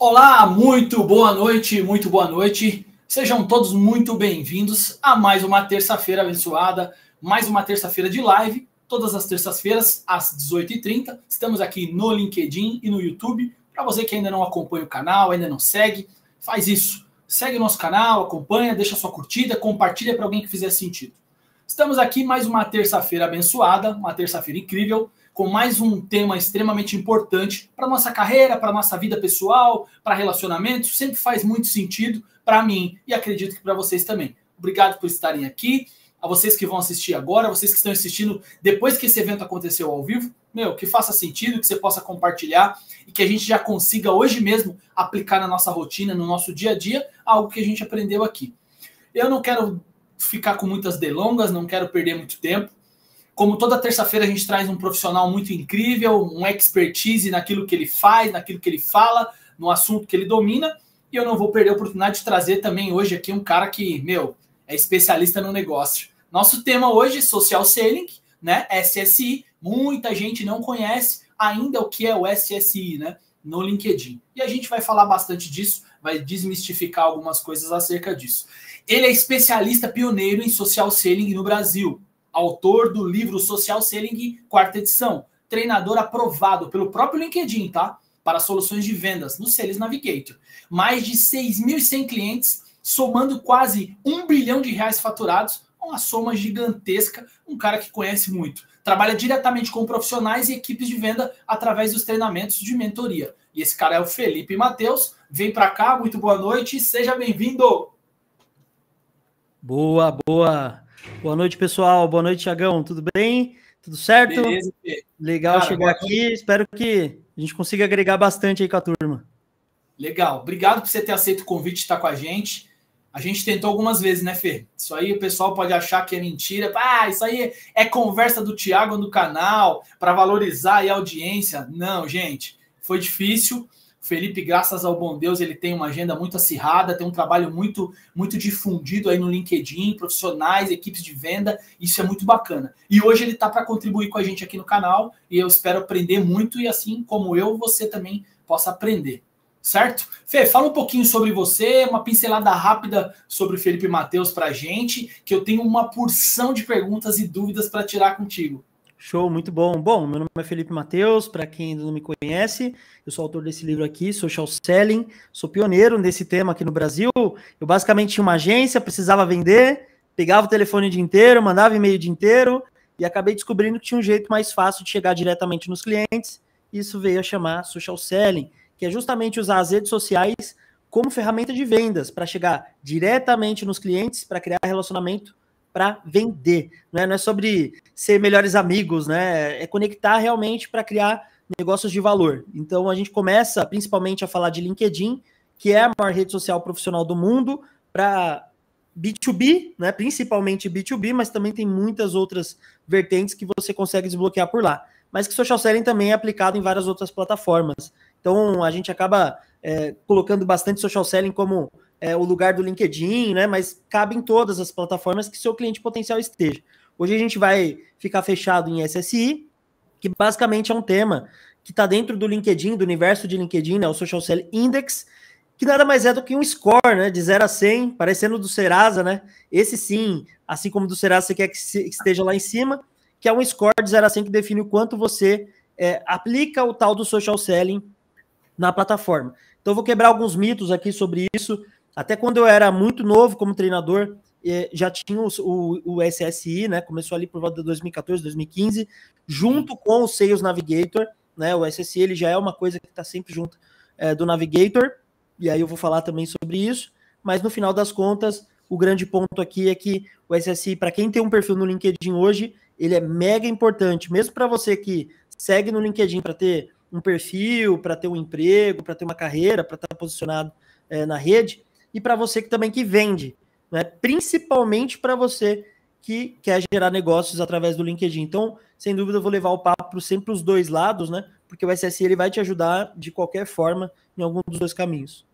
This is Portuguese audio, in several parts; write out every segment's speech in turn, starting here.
Olá, muito boa noite, muito boa noite. Sejam todos muito bem-vindos a mais uma terça-feira abençoada, mais uma terça-feira de live. Todas as terças-feiras, às 18h30, estamos aqui no LinkedIn e no YouTube. Para você que ainda não acompanha o canal, ainda não segue, faz isso. Segue o nosso canal, acompanha, deixa sua curtida, compartilha para alguém que fizer sentido. Estamos aqui mais uma terça-feira abençoada, uma terça-feira incrível com mais um tema extremamente importante para nossa carreira, para nossa vida pessoal, para relacionamentos. Sempre faz muito sentido para mim e acredito que para vocês também. Obrigado por estarem aqui. A vocês que vão assistir agora, vocês que estão assistindo depois que esse evento aconteceu ao vivo, meu, que faça sentido, que você possa compartilhar e que a gente já consiga hoje mesmo aplicar na nossa rotina, no nosso dia a dia, algo que a gente aprendeu aqui. Eu não quero ficar com muitas delongas, não quero perder muito tempo. Como toda terça-feira, a gente traz um profissional muito incrível, um expertise naquilo que ele faz, naquilo que ele fala, no assunto que ele domina. E eu não vou perder a oportunidade de trazer também hoje aqui um cara que, meu, é especialista no negócio. Nosso tema hoje é social selling, né? SSI. Muita gente não conhece ainda o que é o SSI, né? No LinkedIn. E a gente vai falar bastante disso, vai desmistificar algumas coisas acerca disso. Ele é especialista pioneiro em social selling no Brasil autor do livro Social Selling, quarta edição, treinador aprovado pelo próprio LinkedIn, tá? Para soluções de vendas no Sales Navigator. Mais de 6.100 clientes, somando quase um bilhão de reais faturados, uma soma gigantesca, um cara que conhece muito. Trabalha diretamente com profissionais e equipes de venda através dos treinamentos de mentoria. E esse cara é o Felipe Matheus. Vem para cá, muito boa noite, seja bem-vindo. Boa, boa. Boa noite, pessoal. Boa noite, Tiagão. Tudo bem? Tudo certo? Beleza. Legal Cara, chegar aqui. Noite. Espero que a gente consiga agregar bastante aí com a turma. Legal. Obrigado por você ter aceito o convite de estar com a gente. A gente tentou algumas vezes, né, Fê? Isso aí o pessoal pode achar que é mentira. Ah, isso aí é conversa do Tiago no canal para valorizar a audiência. Não, gente, foi difícil. Felipe, graças ao bom Deus, ele tem uma agenda muito acirrada, tem um trabalho muito muito difundido aí no LinkedIn, profissionais, equipes de venda, isso é muito bacana. E hoje ele está para contribuir com a gente aqui no canal e eu espero aprender muito e assim como eu, você também possa aprender. Certo? Fê, fala um pouquinho sobre você, uma pincelada rápida sobre o Felipe Matheus para a gente, que eu tenho uma porção de perguntas e dúvidas para tirar contigo. Show, muito bom. Bom, meu nome é Felipe Mateus, para quem ainda não me conhece, eu sou autor desse livro aqui, Social Selling, sou pioneiro nesse tema aqui no Brasil. Eu basicamente tinha uma agência, precisava vender, pegava o telefone o dia inteiro, mandava e-mail o dia inteiro e acabei descobrindo que tinha um jeito mais fácil de chegar diretamente nos clientes. Isso veio a chamar Social Selling, que é justamente usar as redes sociais como ferramenta de vendas para chegar diretamente nos clientes, para criar relacionamento para vender. Né? Não é sobre ser melhores amigos, né? É conectar realmente para criar negócios de valor. Então a gente começa principalmente a falar de LinkedIn, que é a maior rede social profissional do mundo, para B2B, né? principalmente B2B, mas também tem muitas outras vertentes que você consegue desbloquear por lá. Mas que social selling também é aplicado em várias outras plataformas. Então a gente acaba é, colocando bastante social selling como é, o lugar do LinkedIn, né? Mas cabe em todas as plataformas que seu cliente potencial esteja. Hoje a gente vai ficar fechado em SSI, que basicamente é um tema que está dentro do LinkedIn, do universo de LinkedIn, né? O Social Sell Index, que nada mais é do que um score, né? De 0 a 100, parecendo do Serasa, né? Esse sim, assim como do Serasa, você quer que esteja lá em cima, que é um score de 0 a 100 que define o quanto você é, aplica o tal do social selling na plataforma. Então, eu vou quebrar alguns mitos aqui sobre isso, até quando eu era muito novo como treinador, eh, já tinha o, o, o SSI, né? Começou ali por volta de 2014, 2015, junto com o Sales Navigator, né? O SSI ele já é uma coisa que está sempre junto é, do Navigator, e aí eu vou falar também sobre isso, mas no final das contas, o grande ponto aqui é que o SSI, para quem tem um perfil no LinkedIn hoje, ele é mega importante, mesmo para você que segue no LinkedIn para ter um perfil, para ter um emprego, para ter uma carreira, para estar tá posicionado é, na rede, e para você que também que vende, né? principalmente para você que quer gerar negócios através do LinkedIn. Então, sem dúvida, eu vou levar o papo sempre para os dois lados, né? Porque o SSI ele vai te ajudar de qualquer forma em algum dos dois caminhos.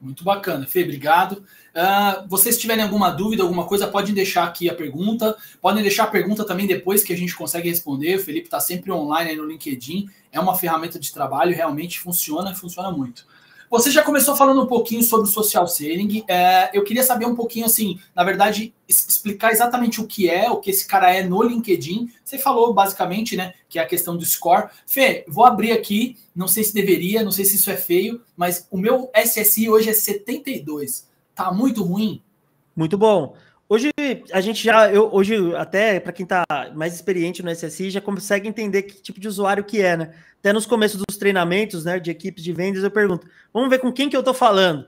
Muito bacana, Fê, obrigado. Uh, vocês tiverem alguma dúvida, alguma coisa, podem deixar aqui a pergunta. Podem deixar a pergunta também depois que a gente consegue responder. O Felipe está sempre online no LinkedIn. É uma ferramenta de trabalho, realmente funciona, e funciona muito. Você já começou falando um pouquinho sobre o social selling. É, eu queria saber um pouquinho, assim, na verdade, explicar exatamente o que é, o que esse cara é no LinkedIn. Você falou basicamente, né, que é a questão do score. Fê, vou abrir aqui, não sei se deveria, não sei se isso é feio, mas o meu SSI hoje é 72. Tá muito ruim? Muito bom. Hoje a gente já, eu, hoje até para quem está mais experiente no SSI já consegue entender que tipo de usuário que é, né? Até nos começos dos treinamentos, né, de equipes de vendas, eu pergunto: "Vamos ver com quem que eu estou falando?"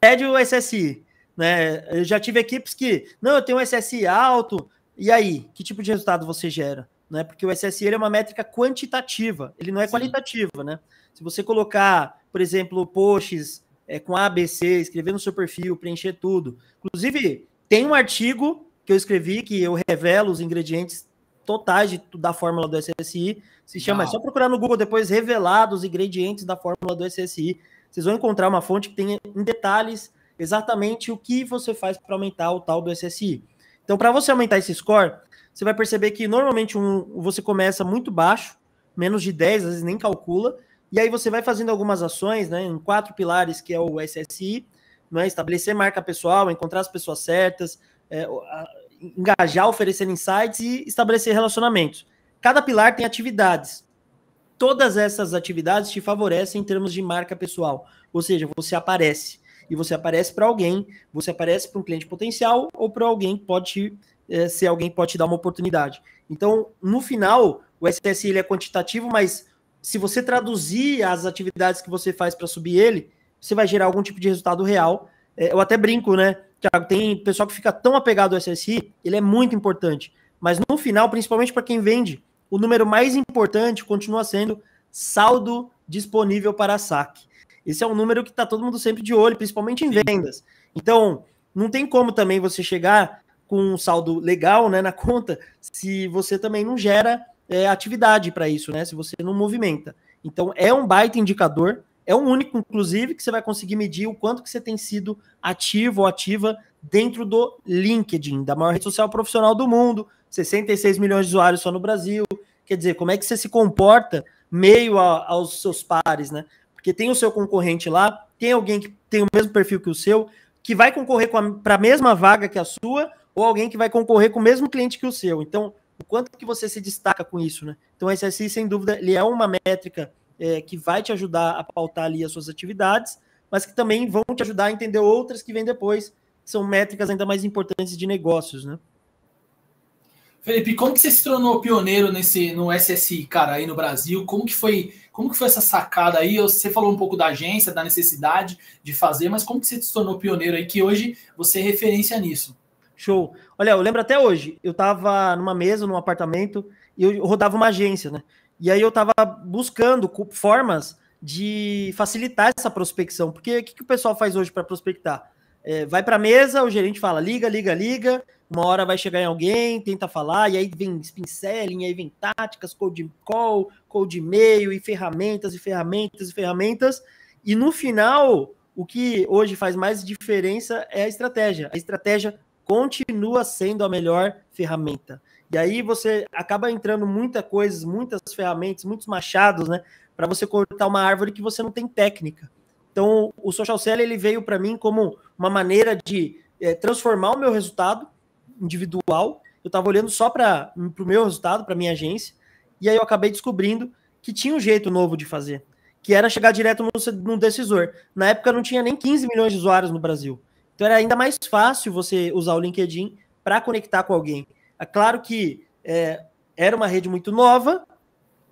Pede o SSI, né? Eu já tive equipes que, não, eu tenho um SSI alto, e aí, que tipo de resultado você gera? Né? Porque o SSI é uma métrica quantitativa, ele não é Sim. qualitativa, né? Se você colocar, por exemplo, posts é, com ABC, escrever no seu perfil, preencher tudo. Inclusive, tem um artigo que eu escrevi que eu revelo os ingredientes totais de, da fórmula do SSI. Se chama, Uau. é só procurar no Google depois revelados os ingredientes da fórmula do SSI. Vocês vão encontrar uma fonte que tem em detalhes exatamente o que você faz para aumentar o tal do SSI. Então, para você aumentar esse score, você vai perceber que normalmente um, você começa muito baixo, menos de 10, às vezes nem calcula, e aí você vai fazendo algumas ações né, em quatro pilares, que é o SSI, não é? estabelecer marca pessoal, encontrar as pessoas certas, é, engajar, oferecer insights e estabelecer relacionamentos. Cada pilar tem atividades. Todas essas atividades te favorecem em termos de marca pessoal, ou seja, você aparece. E você aparece para alguém, você aparece para um cliente potencial ou para alguém que pode te, é, ser alguém que pode te dar uma oportunidade. Então, no final, o SSI ele é quantitativo, mas se você traduzir as atividades que você faz para subir ele, você vai gerar algum tipo de resultado real. É, eu até brinco, né? Tiago, tem pessoal que fica tão apegado ao SSI, ele é muito importante. Mas no final, principalmente para quem vende, o número mais importante continua sendo saldo disponível para saque. Esse é um número que está todo mundo sempre de olho, principalmente em vendas. Então, não tem como também você chegar com um saldo legal né, na conta se você também não gera é, atividade para isso, né? Se você não movimenta. Então, é um baita indicador é o único, inclusive, que você vai conseguir medir o quanto que você tem sido ativo ou ativa dentro do LinkedIn, da maior rede social profissional do mundo, 66 milhões de usuários só no Brasil. Quer dizer, como é que você se comporta meio a, aos seus pares, né? Porque tem o seu concorrente lá, tem alguém que tem o mesmo perfil que o seu, que vai concorrer para a mesma vaga que a sua, ou alguém que vai concorrer com o mesmo cliente que o seu. Então, o quanto que você se destaca com isso, né? Então, esse SI, sem dúvida, ele é uma métrica é, que vai te ajudar a pautar ali as suas atividades, mas que também vão te ajudar a entender outras que vêm depois, que são métricas ainda mais importantes de negócios, né? Felipe, como que você se tornou pioneiro nesse no SSI, cara, aí no Brasil? Como que foi, como que foi essa sacada aí? Você falou um pouco da agência, da necessidade de fazer, mas como que você se tornou pioneiro aí que hoje você é referência nisso? Show. Olha, eu lembro até hoje, eu estava numa mesa, num apartamento, e eu rodava uma agência, né? E aí eu estava buscando formas de facilitar essa prospecção, porque o que, que o pessoal faz hoje para prospectar? É, vai para a mesa, o gerente fala, liga, liga, liga, uma hora vai chegar em alguém, tenta falar, e aí vem spin selling, aí vem táticas, cold call, cold e-mail, e ferramentas, e ferramentas, e ferramentas, e no final, o que hoje faz mais diferença é a estratégia. A estratégia continua sendo a melhor ferramenta. E aí você acaba entrando muita coisas, muitas ferramentas, muitos machados, né? Para você cortar uma árvore que você não tem técnica. Então, o social Cell ele veio para mim como uma maneira de é, transformar o meu resultado individual. Eu estava olhando só para o meu resultado, para minha agência, e aí eu acabei descobrindo que tinha um jeito novo de fazer, que era chegar direto no, no decisor. Na época não tinha nem 15 milhões de usuários no Brasil. Então era ainda mais fácil você usar o LinkedIn para conectar com alguém. É claro que é, era uma rede muito nova,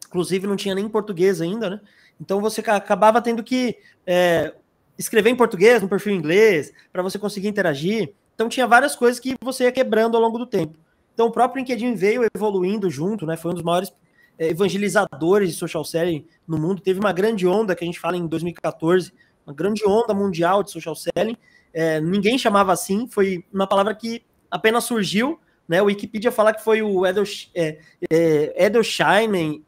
inclusive não tinha nem português ainda, né? Então você acabava tendo que é, escrever em português, no perfil inglês, para você conseguir interagir. Então tinha várias coisas que você ia quebrando ao longo do tempo. Então o próprio LinkedIn veio evoluindo junto, né? Foi um dos maiores é, evangelizadores de social selling no mundo. Teve uma grande onda que a gente fala em 2014, uma grande onda mundial de social selling. É, ninguém chamava assim, foi uma palavra que apenas surgiu né? O Wikipedia fala que foi o Edel, é, é,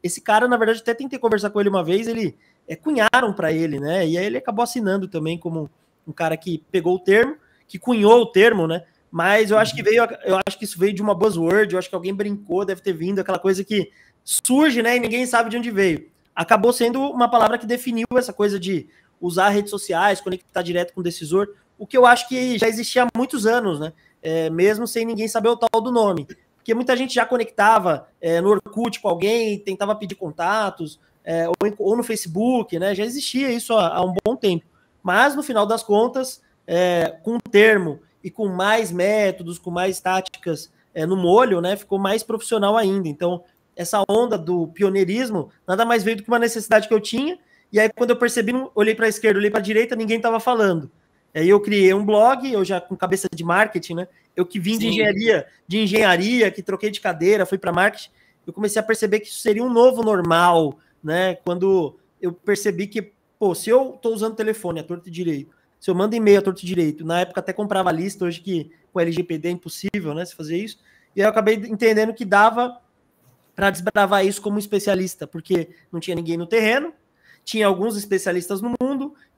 Esse cara, na verdade, até tentei conversar com ele uma vez, ele é, cunharam para ele, né? E aí ele acabou assinando também como um cara que pegou o termo, que cunhou o termo, né? Mas eu acho que veio, eu acho que isso veio de uma buzzword, eu acho que alguém brincou, deve ter vindo aquela coisa que surge, né, e ninguém sabe de onde veio. Acabou sendo uma palavra que definiu essa coisa de usar redes sociais, conectar direto com o decisor, o que eu acho que já existia há muitos anos, né? é, mesmo sem ninguém saber o tal do nome. Porque muita gente já conectava é, no Orkut com alguém, tentava pedir contatos, é, ou, ou, no Facebook, né? Já existia isso há, há, um bom tempo. Mas, no final das contas, é, com o termo e com mais métodos, com mais táticas é, no molho, né? Ficou mais profissional ainda. Então, essa onda do pioneirismo nada mais veio do que uma necessidade que eu tinha. E aí, quando eu percebi, olhei para a esquerda, olhei para a direita, ninguém estava falando. Aí eu criei um blog, eu já com cabeça de marketing, né? Eu que vim Sim. de engenharia, de engenharia, que troquei de cadeira, fui para marketing, eu comecei a perceber que isso seria um novo normal, né? Quando eu percebi que, pô, se eu estou usando telefone a torto e direito, se eu mando e-mail a torto e direito, na época até comprava lista, hoje que com LGPD é impossível, né, se fazer isso. E eu acabei entendendo que dava para desbravar isso como especialista, porque não tinha ninguém no terreno, tinha alguns especialistas no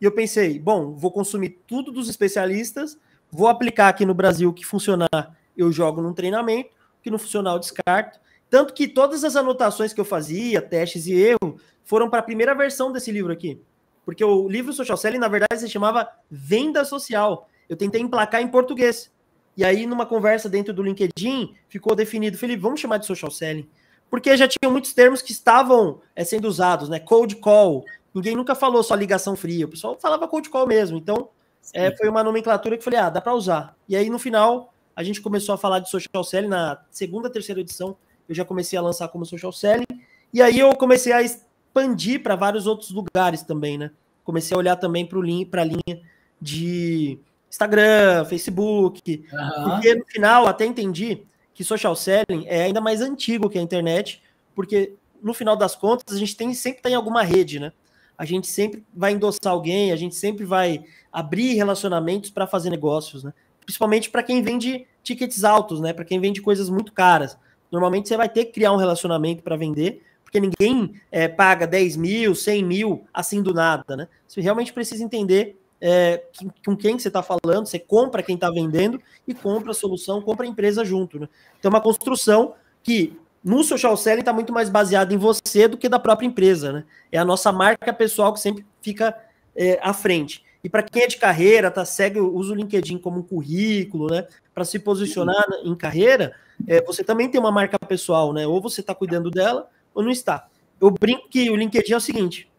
e eu pensei, bom, vou consumir tudo dos especialistas, vou aplicar aqui no Brasil o que funcionar, eu jogo num treinamento, o que não funcionar, eu descarto. Tanto que todas as anotações que eu fazia, testes e erro, foram para a primeira versão desse livro aqui. Porque o livro Social Selling, na verdade, se chamava Venda Social. Eu tentei emplacar em português. E aí, numa conversa dentro do LinkedIn, ficou definido, Felipe, vamos chamar de Social Selling. Porque já tinha muitos termos que estavam é, sendo usados, né? Cold call, Ninguém nunca falou só ligação fria, o pessoal falava cold call mesmo. Então, é, foi uma nomenclatura que eu falei, ah, dá para usar. E aí, no final, a gente começou a falar de social selling na segunda, terceira edição. Eu já comecei a lançar como social selling. E aí, eu comecei a expandir para vários outros lugares também, né? Comecei a olhar também para lin a linha de Instagram, Facebook. Uhum. Porque no final, até entendi que social selling é ainda mais antigo que a internet, porque no final das contas, a gente tem sempre tem tá alguma rede, né? a gente sempre vai endossar alguém, a gente sempre vai abrir relacionamentos para fazer negócios, né? Principalmente para quem vende tickets altos, né? Para quem vende coisas muito caras. Normalmente você vai ter que criar um relacionamento para vender, porque ninguém é, paga 10 mil, 100 mil assim do nada, né? Você realmente precisa entender é, com quem você está falando, você compra quem está vendendo e compra a solução, compra a empresa junto. Né? Então, uma construção que no social selling está muito mais baseado em você do que da própria empresa, né? É a nossa marca pessoal que sempre fica é, à frente. E para quem é de carreira, tá, segue, usa o LinkedIn como um currículo, né? Para se posicionar uhum. em carreira, é, você também tem uma marca pessoal, né? Ou você está cuidando dela ou não está. Eu brinco que o LinkedIn é o seguinte: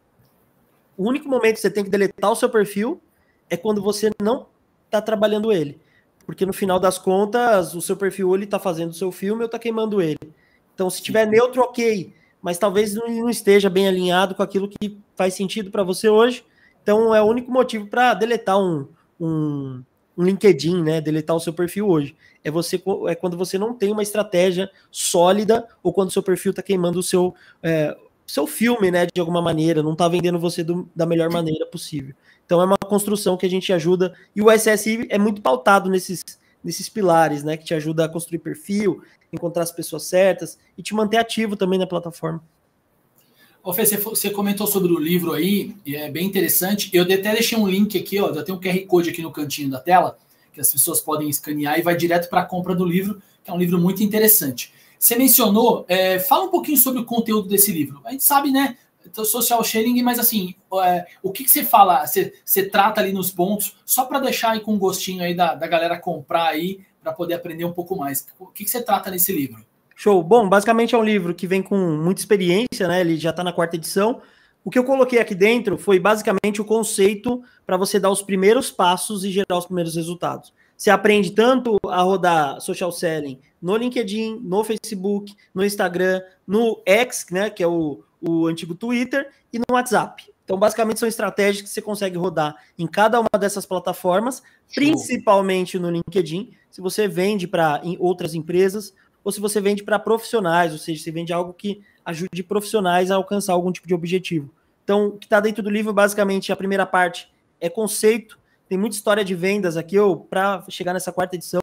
o único momento que você tem que deletar o seu perfil é quando você não está trabalhando ele. Porque no final das contas, o seu perfil ou ele está fazendo o seu filme ou está queimando ele. Então, se tiver neutro, ok. Mas talvez não esteja bem alinhado com aquilo que faz sentido para você hoje. Então, é o único motivo para deletar um, um, um, LinkedIn, né? Deletar o seu perfil hoje. É, você, é quando você não tem uma estratégia sólida ou quando o seu perfil está queimando o seu, é, seu filme, né? De alguma maneira, não está vendendo você do, da melhor maneira possível. Então, é uma construção que a gente ajuda. E o SSI é muito pautado nesses desses pilares, né? Que te ajuda a construir perfil, encontrar as pessoas certas e te manter ativo também na plataforma. Ô, Fê, você comentou sobre o livro aí, e é bem interessante. Eu até deixei um link aqui, ó, já tem um QR Code aqui no cantinho da tela, que as pessoas podem escanear e vai direto para a compra do livro, que é um livro muito interessante. Você mencionou, é, fala um pouquinho sobre o conteúdo desse livro. A gente sabe, né? Então, social sharing, mas assim, é, o que, que, você fala, você, você trata ali nos pontos, só para deixar aí com um gostinho aí da, da galera comprar aí, para poder aprender um pouco mais. O que, que você trata nesse livro? Show. Bom, basicamente é um livro que vem com muita experiência, né? Ele já está na quarta edição. O que eu coloquei aqui dentro foi basicamente o conceito para você dar os primeiros passos e gerar os primeiros resultados. Você aprende tanto a rodar social selling no LinkedIn, no Facebook, no Instagram, no X, né, que é o, o antigo Twitter, e no WhatsApp. Então, basicamente, são estratégias que você consegue rodar em cada uma dessas plataformas, principalmente no LinkedIn, se você vende para em outras empresas ou se você vende para profissionais, ou seja, você vende algo que ajude profissionais a alcançar algum tipo de objetivo. Então, o que está dentro do livro, basicamente, a primeira parte é conceito, tem muita história de vendas aqui, para chegar nessa quarta edição,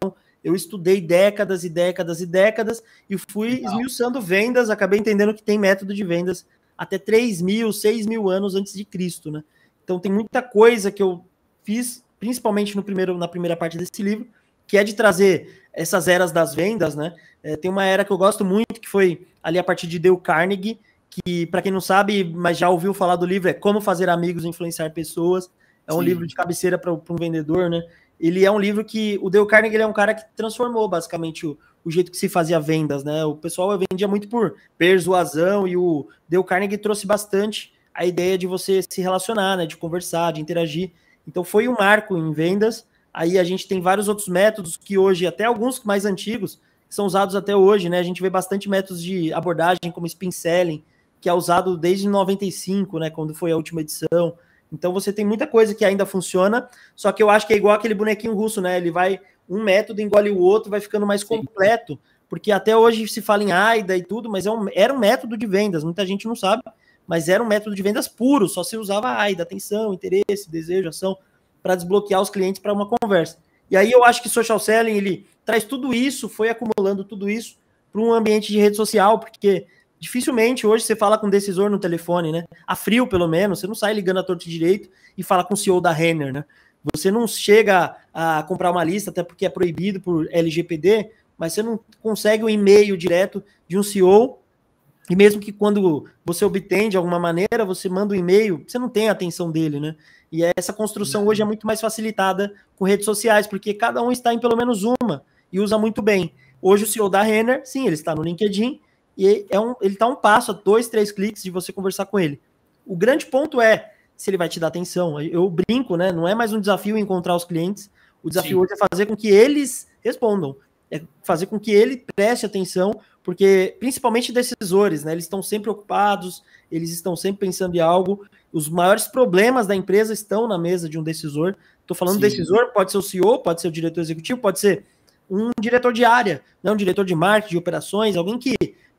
eu estudei décadas e décadas e décadas e fui Legal. esmiuçando vendas, acabei entendendo que tem método de vendas até 3 mil, 6 mil anos antes de Cristo, né? Então tem muita coisa que eu fiz, principalmente no primeiro, na primeira parte desse livro, que é de trazer essas eras das vendas, né? É, tem uma era que eu gosto muito, que foi ali a partir de Dale Carnegie, que, para quem não sabe, mas já ouviu falar do livro, é Como Fazer Amigos e Influenciar Pessoas. É um Sim. livro de cabeceira para um vendedor, né? ele é um livro que o Dale Carnegie ele é um cara que transformou basicamente o, o jeito que se fazia vendas, né? O pessoal vendia muito por persuasão e o Dale Carnegie trouxe bastante a ideia de você se relacionar, né? De conversar, de interagir. Então foi um marco em vendas. Aí a gente tem vários outros métodos que hoje, até alguns mais antigos, são usados até hoje, né? A gente vê bastante métodos de abordagem como spin selling, que é usado desde 95, né? Quando foi a última edição então você tem muita coisa que ainda funciona, só que eu acho que é igual aquele bonequinho russo, né? Ele vai, um método engole o outro, vai ficando mais Sim. completo, porque até hoje se fala em AIDA e tudo, mas é um, era um método de vendas, muita gente não sabe, mas era um método de vendas puro, só se usava AIDA, atenção, interesse, desejo, ação, para desbloquear os clientes para uma conversa. E aí eu acho que social selling, ele traz tudo isso, foi acumulando tudo isso para um ambiente de rede social, porque Dificilmente hoje você fala com um decisor no telefone, né? A frio, pelo menos, você não sai ligando a torto direito e fala com o CEO da Renner, né? Você não chega a comprar uma lista, até porque é proibido por LGPD, mas você não consegue o um e-mail direto de um CEO. E mesmo que quando você obtém de alguma maneira, você manda um e-mail, você não tem a atenção dele, né? E essa construção hoje é muito mais facilitada com redes sociais, porque cada um está em pelo menos uma e usa muito bem. Hoje o CEO da Renner, sim, ele está no LinkedIn, e é um, ele está um passo, dois, três cliques de você conversar com ele. O grande ponto é se ele vai te dar atenção. Eu brinco, né? Não é mais um desafio encontrar os clientes. O desafio Sim. hoje é fazer com que eles respondam, é fazer com que ele preste atenção, porque principalmente decisores, né? Eles estão sempre ocupados, eles estão sempre pensando em algo. Os maiores problemas da empresa estão na mesa de um decisor. Estou falando Sim. decisor, pode ser o CEO, pode ser o diretor executivo, pode ser um diretor de área, né? um diretor de marketing, de operações, alguém que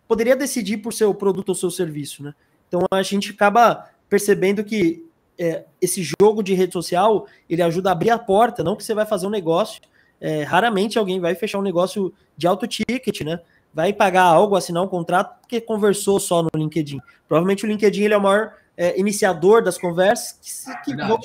poderia decidir por seu produto ou seu serviço, né? Então a gente acaba percebendo que é, esse jogo de rede social ele ajuda a abrir a porta, não que você vai fazer um negócio. É, raramente alguém vai fechar um negócio de alto ticket, né? Vai pagar algo, assinar um contrato que conversou só no LinkedIn. Provavelmente o LinkedIn ele é o maior é, iniciador das conversas que, que vão,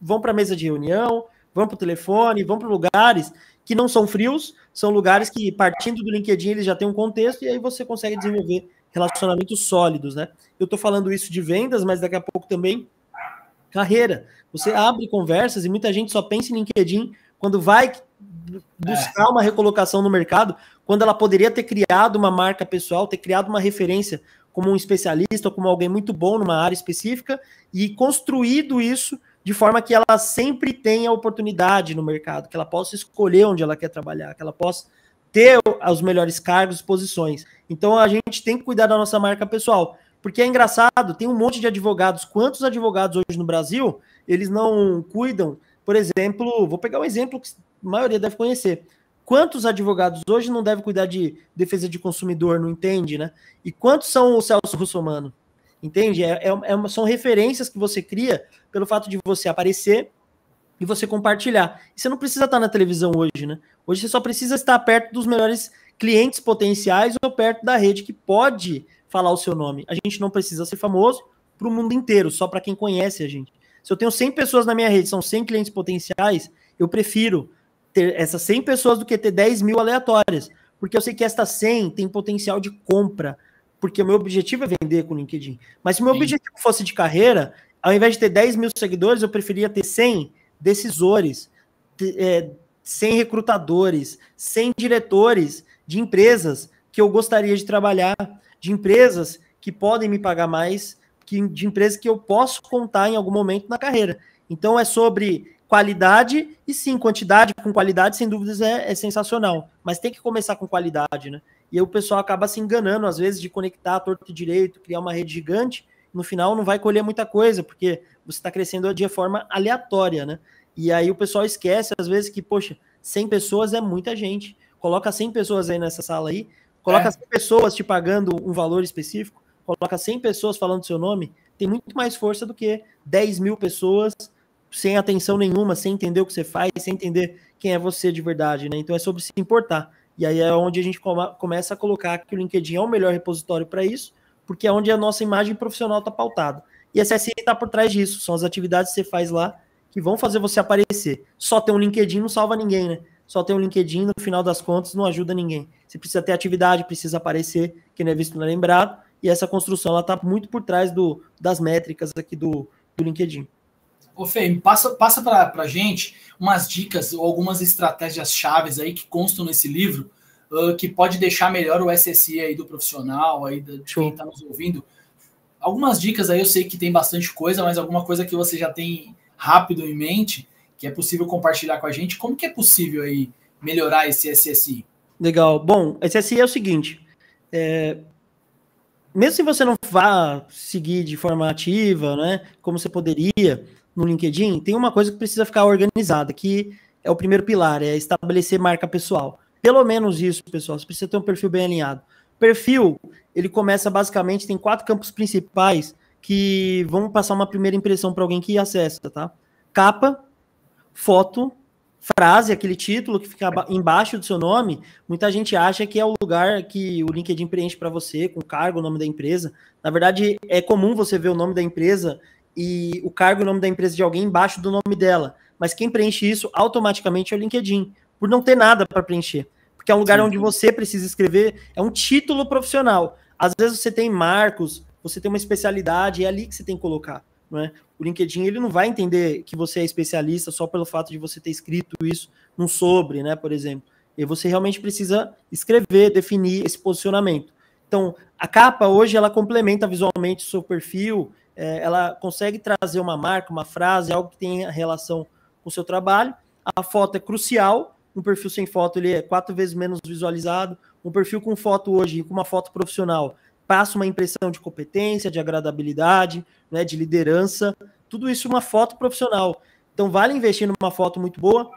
vão para a mesa de reunião, vão para o telefone, vão para lugares que não são frios, são lugares que, partindo do LinkedIn, eles já têm um contexto e aí você consegue desenvolver relacionamentos sólidos, né? Eu estou falando isso de vendas, mas daqui a pouco também carreira. Você abre conversas e muita gente só pensa em LinkedIn quando vai buscar é. uma recolocação no mercado, quando ela poderia ter criado uma marca pessoal, ter criado uma referência como um especialista, como alguém muito bom numa área específica e construído isso de forma que ela sempre tenha oportunidade no mercado, que ela possa escolher onde ela quer trabalhar, que ela possa ter os melhores cargos, posições. Então a gente tem que cuidar da nossa marca pessoal, porque é engraçado, tem um monte de advogados, quantos advogados hoje no Brasil, eles não cuidam, por exemplo, vou pegar um exemplo que a maioria deve conhecer. Quantos advogados hoje não devem cuidar de defesa de consumidor, não entende, né? E quantos são o Celso Russomano? Entende? É, é, é uma, são referências que você cria pelo fato de você aparecer e você compartilhar. E você não precisa estar na televisão hoje, né? Hoje você só precisa estar perto dos melhores clientes potenciais ou perto da rede que pode falar o seu nome. A gente não precisa ser famoso para o mundo inteiro, só para quem conhece a gente. Se eu tenho 100 pessoas na minha rede, são 100 clientes potenciais, eu prefiro ter essas 100 pessoas do que ter 10 mil aleatórias, porque eu sei que estas 100 têm potencial de compra, porque o meu objetivo é vender com o LinkedIn. Mas se o meu Sim. objetivo fosse de carreira, ao invés de ter 10 mil seguidores, eu preferia ter 100 decisores, é, 100 recrutadores, 100 diretores de empresas que eu gostaria de trabalhar, de empresas que podem me pagar mais, que, de empresas que eu posso contar em algum momento na carreira. Então é sobre qualidade e sim, quantidade com qualidade, sem dúvidas, é, é sensacional. Mas tem que começar com qualidade, né? E o pessoal acaba se enganando, às vezes, de conectar torto e direito, criar uma rede gigante, no final não vai colher muita coisa, porque você está crescendo de forma aleatória, né? E aí o pessoal esquece, às vezes, que, poxa, 100 pessoas é muita gente. Coloca 100 pessoas aí nessa sala aí, coloca é. 100 pessoas te pagando um valor específico, coloca 100 pessoas falando seu nome, tem muito mais força do que 10 mil pessoas sem atenção nenhuma, sem entender o que você faz, sem entender quem é você de verdade, né? Então é sobre se importar. E aí é onde a gente come, começa a colocar que o LinkedIn é o melhor repositório para isso, porque é onde a nossa imagem profissional está pautada. E a SSI está por trás disso, são as atividades que você faz lá que vão fazer você aparecer. Só ter um LinkedIn não salva ninguém, né? Só ter um LinkedIn, no final das contas, não ajuda ninguém. Você precisa ter atividade, precisa aparecer, que não é visto, não é lembrado. E essa construção está muito por trás do, das métricas aqui do, do LinkedIn. Ô, Fê, passa, passa a gente umas dicas ou algumas estratégias chaves aí que constam nesse livro uh, que pode deixar melhor o SSI aí do profissional, aí de quem está nos ouvindo. Algumas dicas aí, eu sei que tem bastante coisa, mas alguma coisa que você já tem rápido em mente, que é possível compartilhar com a gente. Como que é possível aí melhorar esse SSI? Legal. Bom, SSI é o seguinte, é, mesmo se você não vá seguir de forma ativa, né, como você poderia, no LinkedIn, tem uma coisa que precisa ficar organizada, que é o primeiro pilar, é estabelecer marca pessoal. Pelo menos isso, pessoal, você precisa ter um perfil bem alinhado. Perfil, ele começa basicamente, tem quatro campos principais que vão passar uma primeira impressão para alguém que acessa, tá? Capa, foto, frase, aquele título que fica embaixo do seu nome, muita gente acha que é o lugar que o LinkedIn preenche para você, com cargo, o nome da empresa. Na verdade, é comum você ver o nome da empresa e o cargo e o nome da empresa de alguém embaixo do nome dela. Mas quem preenche isso automaticamente é o LinkedIn, por não ter nada para preencher. Porque é um lugar Sim. onde você precisa escrever, é um título profissional. Às vezes você tem marcos, você tem uma especialidade, é ali que você tem que colocar. é O LinkedIn ele não vai entender que você é especialista só pelo fato de você ter escrito isso num sobre, né, por exemplo. E você realmente precisa escrever, definir esse posicionamento. Então, a capa hoje ela complementa visualmente o seu perfil, é, ela consegue trazer uma marca, uma frase, algo que tenha relação com o seu trabalho. A foto é crucial, um perfil sem foto ele é quatro vezes menos visualizado. Um perfil com foto hoje, com uma foto profissional, passa uma impressão de competência, de agradabilidade, né, de liderança. Tudo isso uma foto profissional. Então vale investir numa foto muito boa,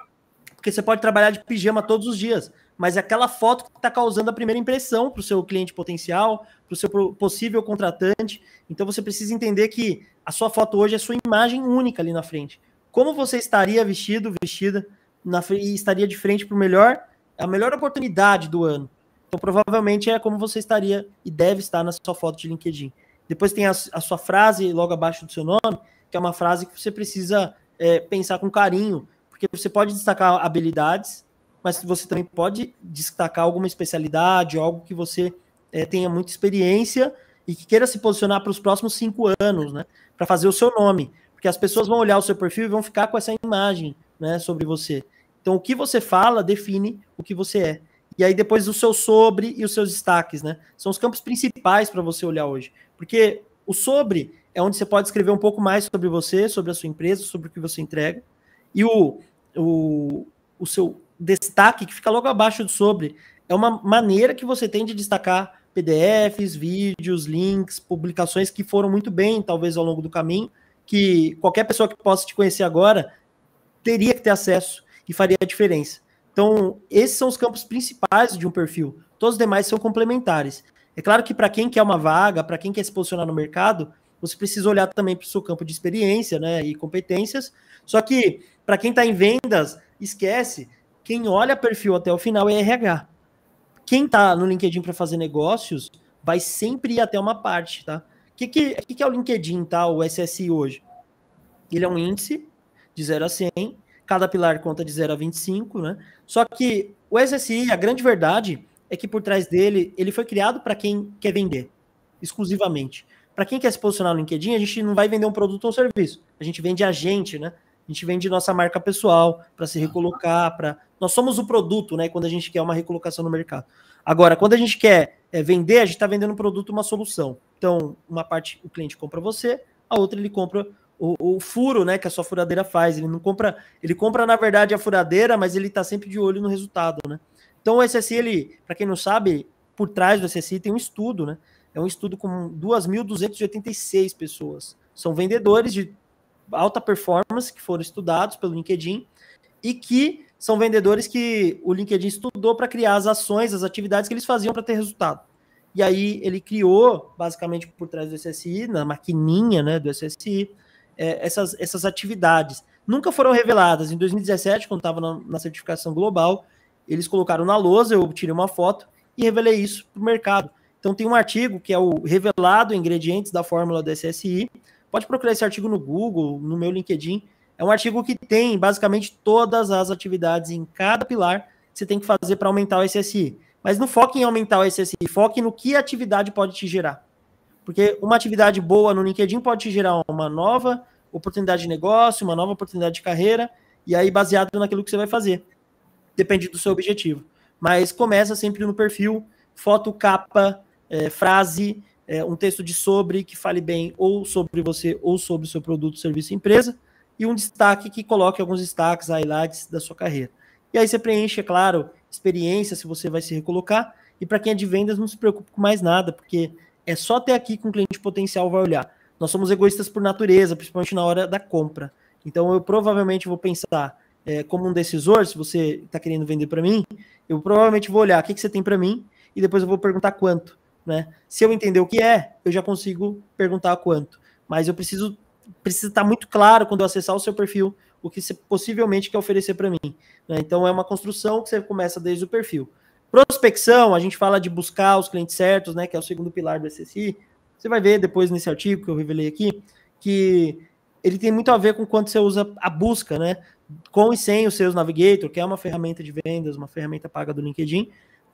porque você pode trabalhar de pijama todos os dias mas é aquela foto que está causando a primeira impressão para o seu cliente potencial, para o seu possível contratante. Então você precisa entender que a sua foto hoje é sua imagem única ali na frente. Como você estaria vestido, vestida, na, e estaria de frente para o melhor, a melhor oportunidade do ano. Então, provavelmente é como você estaria e deve estar na sua foto de LinkedIn. Depois tem a, a sua frase logo abaixo do seu nome, que é uma frase que você precisa é, pensar com carinho, porque você pode destacar habilidades, mas você também pode destacar alguma especialidade, algo que você é, tenha muita experiência e que queira se posicionar para os próximos cinco anos, né? Para fazer o seu nome. Porque as pessoas vão olhar o seu perfil e vão ficar com essa imagem né, sobre você. Então, o que você fala define o que você é. E aí, depois, o seu sobre e os seus destaques, né? São os campos principais para você olhar hoje. Porque o sobre é onde você pode escrever um pouco mais sobre você, sobre a sua empresa, sobre o que você entrega. E o, o, o seu destaque que fica logo abaixo do sobre. É uma maneira que você tem de destacar PDFs, vídeos, links, publicações que foram muito bem, talvez ao longo do caminho, que qualquer pessoa que possa te conhecer agora teria que ter acesso e faria a diferença. Então, esses são os campos principais de um perfil. Todos os demais são complementares. É claro que para quem quer uma vaga, para quem quer se posicionar no mercado, você precisa olhar também para o seu campo de experiência né, e competências. Só que, para quem está em vendas, esquece, quem olha perfil até o final é RH. Quem está no LinkedIn para fazer negócios vai sempre ir até uma parte, tá? O que, que, que, é o LinkedIn, tá? O SSI hoje? Ele é um índice de 0 a 100, cada pilar conta de 0 a 25, né? Só que o SSI, a grande verdade é que por trás dele, ele foi criado para quem quer vender, exclusivamente. Para quem quer se posicionar no LinkedIn, a gente não vai vender um produto ou um serviço, a gente vende a gente, né? A gente vende nossa marca pessoal para se recolocar, para nós somos o produto, né? Quando a gente quer uma recolocação no mercado. Agora, quando a gente quer é, vender, a gente está vendendo um produto, uma solução. Então, uma parte o cliente compra você, a outra ele compra o, o, furo, né? Que a sua furadeira faz. Ele não compra, ele compra na verdade a furadeira, mas ele está sempre de olho no resultado, né? Então, o SSI, ele, para quem não sabe, por trás do SSI tem um estudo, né? É um estudo com 2.286 pessoas. São vendedores de alta performance que foram estudados pelo LinkedIn e que são vendedores que o LinkedIn estudou para criar as ações, as atividades que eles faziam para ter resultado. E aí ele criou, basicamente por trás do SSI, na maquininha né, do SSI, é, essas, essas atividades. Nunca foram reveladas. Em 2017, quando estava na, na, certificação global, eles colocaram na lousa, eu tirei uma foto e revelei isso para o mercado. Então tem um artigo que é o revelado ingredientes da fórmula do SSI, Pode procurar esse artigo no Google, no meu LinkedIn. É um artigo que tem basicamente todas as atividades em cada pilar que você tem que fazer para aumentar o SSI. Mas não foque em aumentar o SSI, foque no que a atividade pode te gerar. Porque uma atividade boa no LinkedIn pode te gerar uma nova oportunidade de negócio, uma nova oportunidade de carreira, e aí baseado naquilo que você vai fazer. Depende do seu objetivo. Mas começa sempre no perfil, foto, capa, é, frase, é, um texto de sobre que fale bem ou sobre você ou sobre o seu produto, serviço, empresa, e um destaque que coloque alguns destaques, highlights da sua carreira. E aí você preenche, é claro, experiência, se você vai se recolocar, e para quem é de vendas, não se preocupe com mais nada, porque é só até aqui que um cliente potencial vai olhar. Nós somos egoístas por natureza, principalmente na hora da compra. Então eu provavelmente vou pensar é, como um decisor, se você está querendo vender para mim, eu provavelmente vou olhar o que, que você tem para mim e depois eu vou perguntar quanto. Né? Se eu entender o que é, eu já consigo perguntar quanto. Mas eu preciso precisa estar tá muito claro quando eu acessar o seu perfil o que você possivelmente quer oferecer para mim. Né? Então é uma construção que você começa desde o perfil. Prospecção, a gente fala de buscar os clientes certos, né? Que é o segundo pilar do SSI. Você vai ver depois nesse artigo que eu revelei aqui que ele tem muito a ver com quanto você usa a busca, né? Com e sem o seus Navigator, que é uma ferramenta de vendas, uma ferramenta paga do LinkedIn,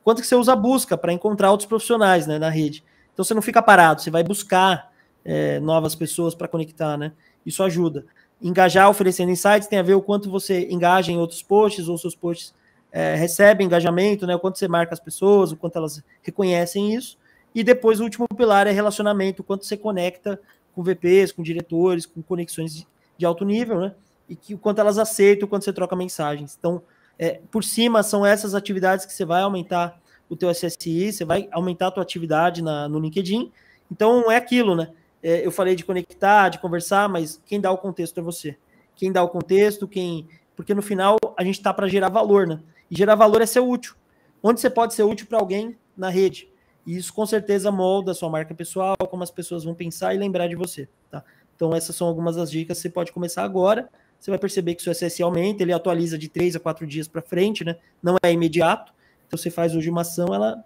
quanto que você usa a busca para encontrar outros profissionais né, na rede. Então você não fica parado, você vai buscar é, novas pessoas para conectar, né? Isso ajuda. Engajar oferecendo insights tem a ver o quanto você engaja em outros posts ou seus posts é, recebem engajamento, né? O quanto você marca as pessoas, o quanto elas reconhecem isso. E depois o último pilar é relacionamento, o quanto você conecta com VPs, com diretores, com conexões de, de alto nível, né? E que, o quanto elas aceitam, o quanto você troca mensagens. Então, é, por cima, são essas atividades que você vai aumentar o teu SSI, você vai aumentar a tua atividade na, no LinkedIn. Então, é aquilo, né? É, eu falei de conectar, de conversar, mas quem dá o contexto é você. Quem dá o contexto, quem... Porque no final, a gente está para gerar valor, né? E gerar valor é ser útil. Onde você pode ser útil para alguém na rede. E isso, com certeza, molda a sua marca pessoal, como as pessoas vão pensar e lembrar de você, tá? Então, essas são algumas das dicas que você pode começar agora você vai perceber que seu SS aumenta, ele atualiza de três a quatro dias para frente, né? Não é imediato. Então você faz hoje uma ação, ela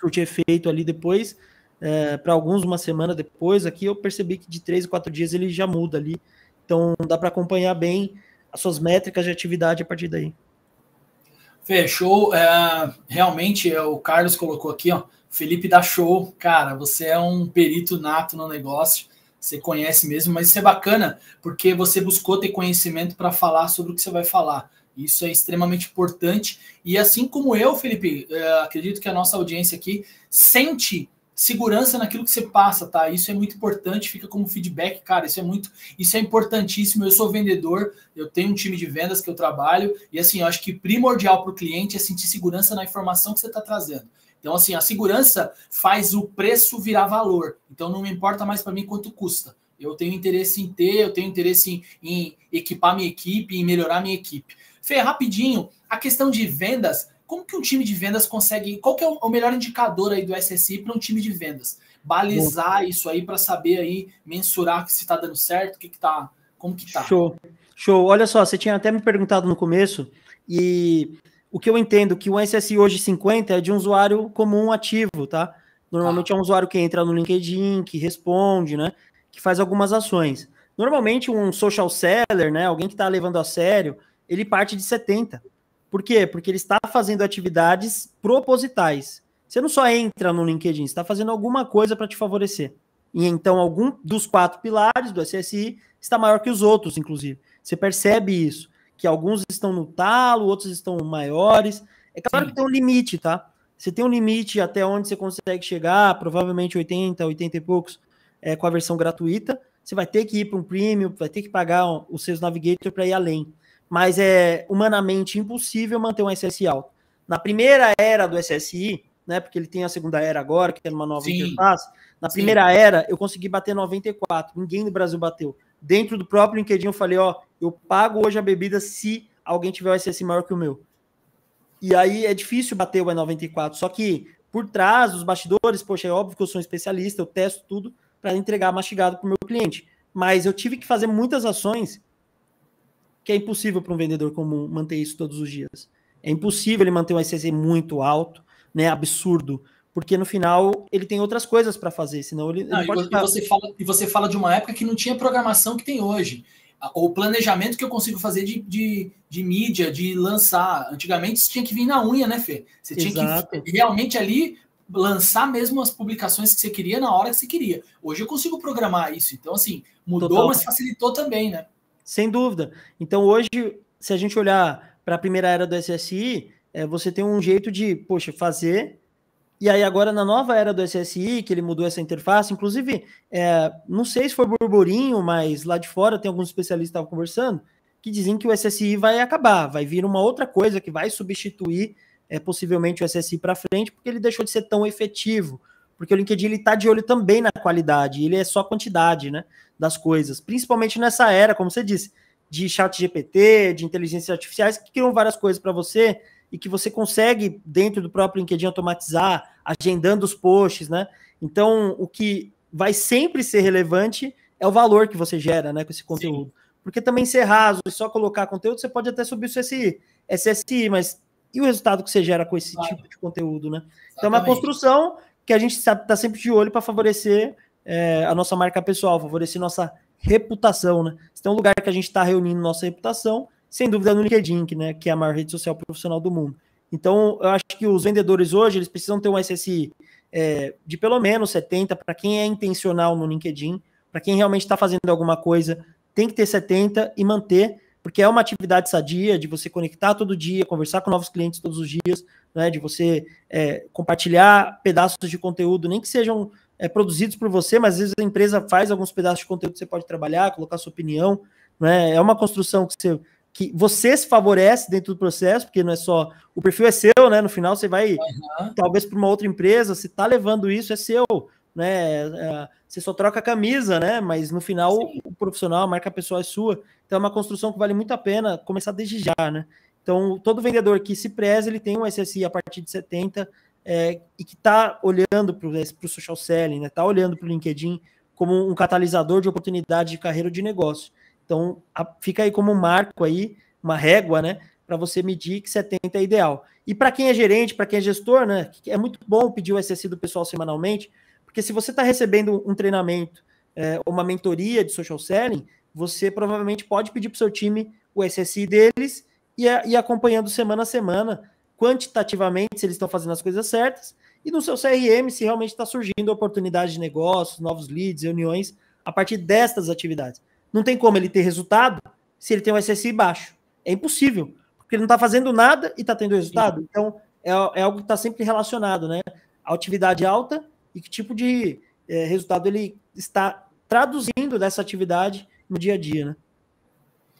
surte efeito ali depois. É, para alguns, uma semana depois, aqui eu percebi que de três a quatro dias ele já muda ali. Então dá para acompanhar bem as suas métricas de atividade a partir daí. Fechou. É, realmente, é, o Carlos colocou aqui, ó. Felipe da show. Cara, você é um perito nato no negócio você conhece mesmo, mas isso é bacana porque você buscou ter conhecimento para falar sobre o que você vai falar. Isso é extremamente importante. E assim como eu, Felipe, eh, acredito que a nossa audiência aqui sente segurança naquilo que você passa, tá? Isso é muito importante, fica como feedback, cara. Isso é muito, isso é importantíssimo. Eu sou vendedor, eu tenho um time de vendas que eu trabalho, e assim, eu acho que primordial para o cliente é sentir segurança na informação que você está trazendo. Então, assim, a segurança faz o preço virar valor. Então, não me importa mais para mim quanto custa. Eu tenho interesse em ter, eu tenho interesse em, em equipar minha equipe, em melhorar minha equipe. Fê, rapidinho, a questão de vendas, como que um time de vendas consegue. Qual que é o melhor indicador aí do SSI para um time de vendas? Balizar Bom. isso aí para saber aí, mensurar se está dando certo, o que, que tá. Como que tá? Show. Show. Olha só, você tinha até me perguntado no começo, e o que eu entendo que o SSI hoje 50 é de um usuário comum ativo, tá? Normalmente ah. é um usuário que entra no LinkedIn, que responde, né? Que faz algumas ações. Normalmente um social seller, né? Alguém que está levando a sério, ele parte de 70. Por quê? Porque ele está fazendo atividades propositais. Você não só entra no LinkedIn, você está fazendo alguma coisa para te favorecer. E então algum dos quatro pilares do SSI está maior que os outros, inclusive. Você percebe isso que alguns estão no talo, outros estão maiores. É claro Sim. que tem um limite, tá? Você tem um limite até onde você consegue chegar, provavelmente 80, 80 e poucos, é, com a versão gratuita. Você vai ter que ir para um premium, vai ter que pagar os seus navigators para ir além. Mas é humanamente impossível manter um SSI alto. Na primeira era do SSI, né, porque ele tem a segunda era agora, que tem é uma nova Sim. interface, na primeira era eu consegui bater 94, ninguém no Brasil bateu dentro do próprio LinkedIn eu falei, ó, eu pago hoje a bebida se alguém tiver o SS maior que o meu. E aí é difícil bater o E94, só que por trás, os bastidores, poxa, é óbvio que eu sou um especialista, eu testo tudo para entregar mastigado para o meu cliente. Mas eu tive que fazer muitas ações que é impossível para um vendedor comum manter isso todos os dias. É impossível ele manter um ICC muito alto, né? Absurdo porque no final ele tem outras coisas para fazer, senão ele, não, ele pode... E você, fala, e você fala de uma época que não tinha programação que tem hoje. O planejamento que eu consigo fazer de, de, de mídia, de lançar. Antigamente você tinha que vir na unha, né, Fê? Você tinha Exato. que realmente ali lançar mesmo as publicações que você queria na hora que você queria. Hoje eu consigo programar isso. Então, assim, mudou, Total. mas facilitou também, né? Sem dúvida. Então, hoje, se a gente olhar para a primeira era do SSI, é, você tem um jeito de, poxa, fazer e aí agora na nova era do SSI, que ele mudou essa interface, inclusive, é, não sei se foi burburinho, mas lá de fora tem alguns especialistas que estavam conversando, que dizem que o SSI vai acabar, vai vir uma outra coisa que vai substituir é, possivelmente o SSI para frente, porque ele deixou de ser tão efetivo, porque o LinkedIn ele está de olho também na qualidade, ele é só quantidade né, das coisas, principalmente nessa era, como você disse, de chat GPT, de inteligências artificiais, que criam várias coisas para você, e que você consegue, dentro do próprio LinkedIn, automatizar, agendando os posts, né? Então, o que vai sempre ser relevante é o valor que você gera né, com esse conteúdo. Sim. Porque também ser raso e só colocar conteúdo, você pode até subir o CSI, SSI, mas e o resultado que você gera com esse claro. tipo de conteúdo, né? Exatamente. Então é uma construção que a gente está tá sempre de olho para favorecer é, a nossa marca pessoal, favorecer nossa reputação, né? Se é um lugar que a gente está reunindo nossa reputação sem dúvida no LinkedIn, que, né, que é a maior rede social profissional do mundo. Então, eu acho que os vendedores hoje, eles precisam ter um SSI é, de pelo menos 70, para quem é intencional no LinkedIn, para quem realmente está fazendo alguma coisa, tem que ter 70 e manter, porque é uma atividade sadia de você conectar todo dia, conversar com novos clientes todos os dias, né, de você é, compartilhar pedaços de conteúdo, nem que sejam é, produzidos por você, mas às vezes a empresa faz alguns pedaços de conteúdo que você pode trabalhar, colocar sua opinião, né, é uma construção que você que você se favorece dentro do processo, porque não é só. O perfil é seu, né? No final você vai, uhum. talvez, para uma outra empresa, se está levando isso, é seu. Né? É, você só troca a camisa, né? Mas no final Sim. o profissional, a marca pessoal é sua. Então é uma construção que vale muito a pena começar desde já, né? Então, todo vendedor que se preza, ele tem um SSI a partir de 70 é, e que está olhando para o né, social selling, está né? Tá olhando para o LinkedIn como um catalisador de oportunidade de carreira ou de negócio. Então, a, fica aí como um marco aí, uma régua, né? Para você medir que 70 é ideal. E para quem é gerente, para quem é gestor, né? É muito bom pedir o SSI do pessoal semanalmente, porque se você está recebendo um treinamento é, uma mentoria de social selling, você provavelmente pode pedir para o seu time o SSI deles e, e acompanhando semana a semana, quantitativamente, se eles estão fazendo as coisas certas, e no seu CRM, se realmente está surgindo oportunidade de negócios, novos leads, reuniões, a partir destas atividades. Não tem como ele ter resultado se ele tem um SSI baixo. É impossível, porque ele não está fazendo nada e está tendo resultado. Então, é, é, algo que está sempre relacionado, né? A atividade alta e que tipo de é, resultado ele está traduzindo dessa atividade no dia a dia, né?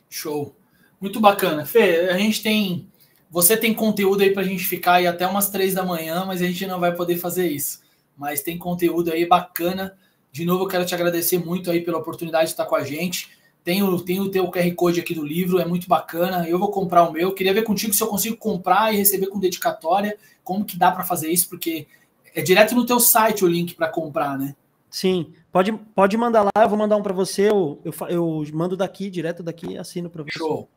Show. Muito bacana. Fê, a gente tem. Você tem conteúdo aí para a gente ficar aí até umas três da manhã, mas a gente não vai poder fazer isso. Mas tem conteúdo aí bacana de novo, eu quero te agradecer muito aí pela oportunidade de estar com a gente. Tem o, tem o teu QR Code aqui do livro, é muito bacana. Eu vou comprar o meu. Queria ver contigo se eu consigo comprar e receber com dedicatória. Como que dá para fazer isso? Porque é direto no teu site o link para comprar, né? Sim, pode, pode mandar lá, eu vou mandar um para você. Eu, eu, eu, mando daqui, direto daqui, assino para você. Show.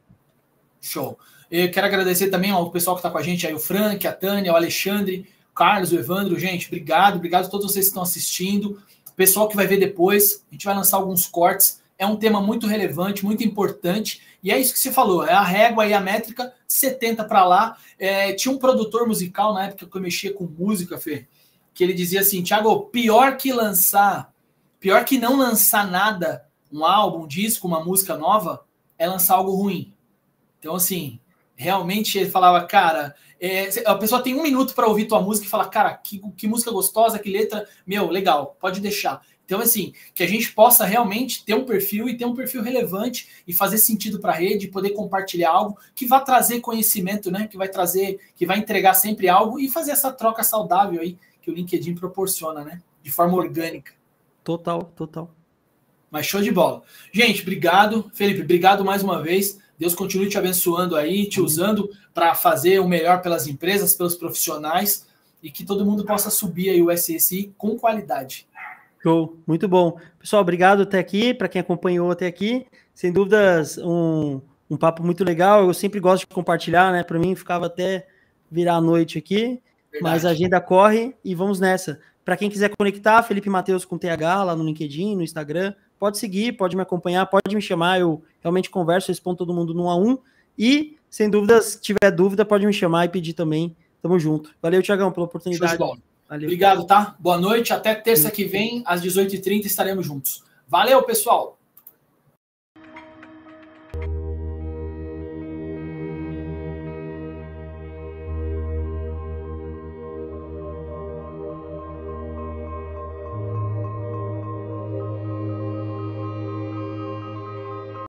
Show. Eu quero agradecer também ao pessoal que está com a gente aí, o Frank, a Tânia, o Alexandre, o Carlos, o Evandro. Gente, obrigado, obrigado a todos vocês que estão assistindo. Pessoal que vai ver depois, a gente vai lançar alguns cortes. É um tema muito relevante, muito importante. E é isso que você falou: é a régua e a métrica, 70 para lá. É, tinha um produtor musical na época que eu mexia com música, Fê, que ele dizia assim: Tiago, pior que lançar, pior que não lançar nada, um álbum, um disco, uma música nova, é lançar algo ruim. Então, assim, Realmente ele falava, cara, é, a pessoa tem um minuto para ouvir tua música e falar, cara, que, que música gostosa, que letra, meu, legal, pode deixar. Então, assim, que a gente possa realmente ter um perfil e ter um perfil relevante e fazer sentido para a rede, poder compartilhar algo que vai trazer conhecimento, né? Que vai trazer, que vai entregar sempre algo e fazer essa troca saudável aí que o LinkedIn proporciona, né? De forma orgânica. Total, total. Mas show de bola. Gente, obrigado. Felipe, obrigado mais uma vez. Deus continue te abençoando aí, te usando para fazer o melhor pelas empresas, pelos profissionais e que todo mundo possa subir aí o SSI com qualidade. Show, muito bom. Pessoal, obrigado até aqui, para quem acompanhou até aqui. Sem dúvidas, um, um papo muito legal. Eu sempre gosto de compartilhar, né? Para mim, ficava até virar a noite aqui, Verdade. mas a agenda corre e vamos nessa. Para quem quiser conectar, Felipe Mateus com TH lá no LinkedIn, no Instagram, pode seguir, pode me acompanhar, pode me chamar, eu realmente converso, respondo todo mundo num a um. E, sem dúvidas, se tiver dúvida, pode me chamar e pedir também. Tamo junto. Valeu, Tiagão, pela oportunidade. Valeu. Obrigado, tá? Boa noite. Até terça que vem, às 18h30, estaremos juntos. Valeu, pessoal!